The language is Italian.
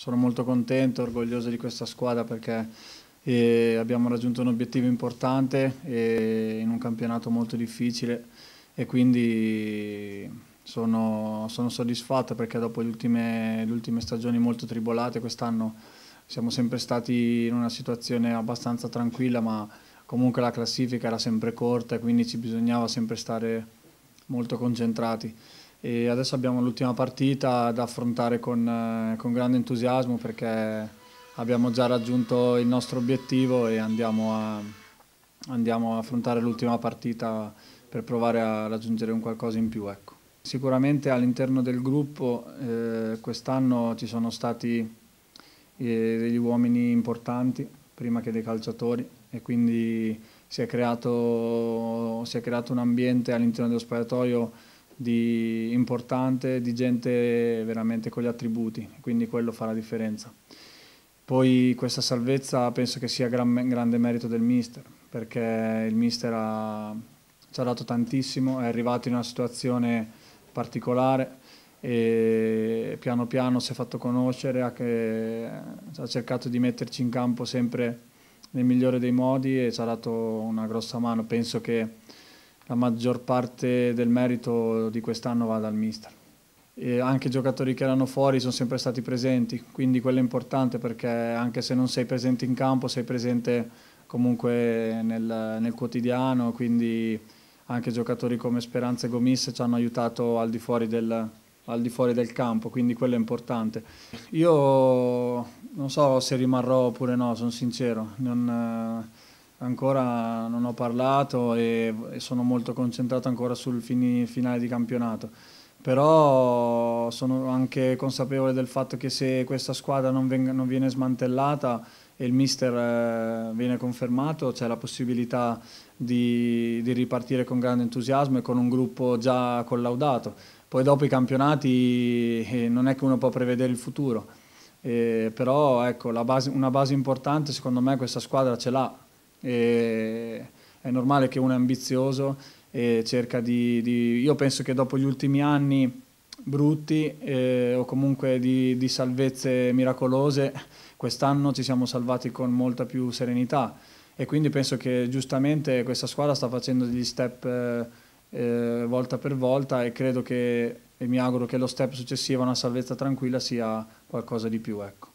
sono molto contento, orgoglioso di questa squadra perché eh, abbiamo raggiunto un obiettivo importante eh, in un campionato molto difficile e quindi sono, sono soddisfatto perché dopo le ultime, le ultime stagioni molto tribolate quest'anno siamo sempre stati in una situazione abbastanza tranquilla ma comunque la classifica era sempre corta e quindi ci bisognava sempre stare molto concentrati e adesso abbiamo l'ultima partita da affrontare con, eh, con, grande entusiasmo perché abbiamo già raggiunto il nostro obiettivo e andiamo a, andiamo a affrontare l'ultima partita per provare a raggiungere un qualcosa in più. Ecco. Sicuramente all'interno del gruppo eh, quest'anno ci sono stati eh, degli uomini importanti prima che dei calciatori e quindi si è creato, si è creato un ambiente all'interno dello spogliatoio di importante, di gente veramente con gli attributi, quindi quello fa la differenza. Poi questa salvezza penso che sia gran, grande merito del mister, perché il mister ha, ci ha dato tantissimo, è arrivato in una situazione particolare e piano piano si è fatto conoscere, ha, ha cercato di metterci in campo sempre nel migliore dei modi e ci ha dato una grossa mano. Penso che la maggior parte del merito di quest'anno va dal mister. E anche i giocatori che erano fuori sono sempre stati presenti, quindi quello è importante perché anche se non sei presente in campo sei presente comunque nel, nel quotidiano, quindi anche giocatori come Speranza e Gomis ci hanno aiutato al di fuori del, al di fuori del campo, quindi quello è importante. Io non so se rimarrò oppure no, sono sincero. Non, ancora non ho parlato e, e sono molto concentrato ancora sul fini, finale di campionato. Però sono anche consapevole del fatto che se questa squadra non, venga, non viene smantellata e il mister eh, viene confermato, c'è la possibilità di, di, ripartire con grande entusiasmo e con un gruppo già collaudato. Poi dopo i campionati eh, non è che uno può prevedere il futuro, eh, però ecco, base, una base importante secondo me questa squadra ce l'ha, e è normale che uno è ambizioso e cerca di, di... Io penso che dopo gli ultimi anni brutti eh, o comunque di, di salvezze miracolose, quest'anno ci siamo salvati con molta più serenità e quindi penso che giustamente questa squadra sta facendo degli step eh, eh volta per volta e credo che e mi auguro che lo step successivo a una salvezza tranquilla sia qualcosa di più. Ecco.